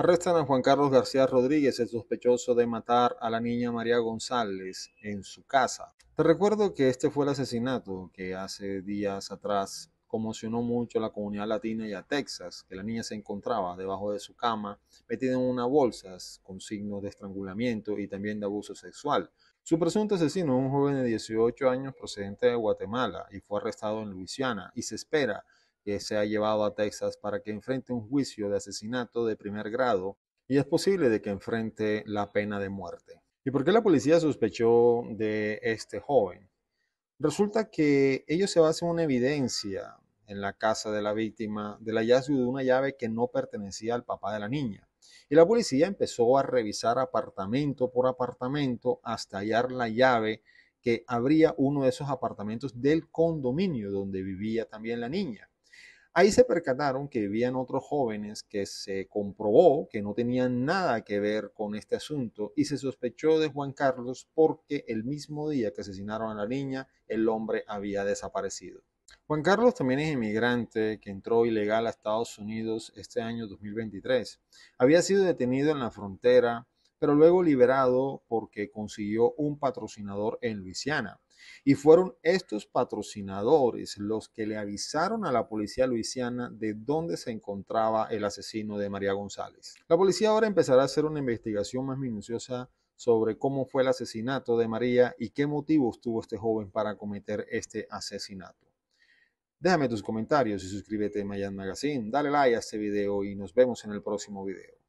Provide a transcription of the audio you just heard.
Arrestan a Juan Carlos García Rodríguez, el sospechoso de matar a la niña María González en su casa. Te recuerdo que este fue el asesinato que hace días atrás conmocionó mucho a la comunidad latina y a Texas, que la niña se encontraba debajo de su cama, metida en una bolsa con signos de estrangulamiento y también de abuso sexual. Su presunto asesino es un joven de 18 años procedente de Guatemala y fue arrestado en Luisiana y se espera se ha llevado a Texas para que enfrente un juicio de asesinato de primer grado y es posible de que enfrente la pena de muerte. ¿Y por qué la policía sospechó de este joven? Resulta que ellos se basan en una evidencia en la casa de la víctima del hallazgo de una llave que no pertenecía al papá de la niña. Y la policía empezó a revisar apartamento por apartamento hasta hallar la llave que abría uno de esos apartamentos del condominio donde vivía también la niña. Ahí se percataron que habían otros jóvenes que se comprobó que no tenían nada que ver con este asunto y se sospechó de Juan Carlos porque el mismo día que asesinaron a la niña, el hombre había desaparecido. Juan Carlos también es inmigrante que entró ilegal a Estados Unidos este año 2023. Había sido detenido en la frontera, pero luego liberado porque consiguió un patrocinador en Luisiana. Y fueron estos patrocinadores los que le avisaron a la policía luisiana de dónde se encontraba el asesino de María González. La policía ahora empezará a hacer una investigación más minuciosa sobre cómo fue el asesinato de María y qué motivos tuvo este joven para cometer este asesinato. Déjame tus comentarios y suscríbete a Mayan Magazine, dale like a este video y nos vemos en el próximo video.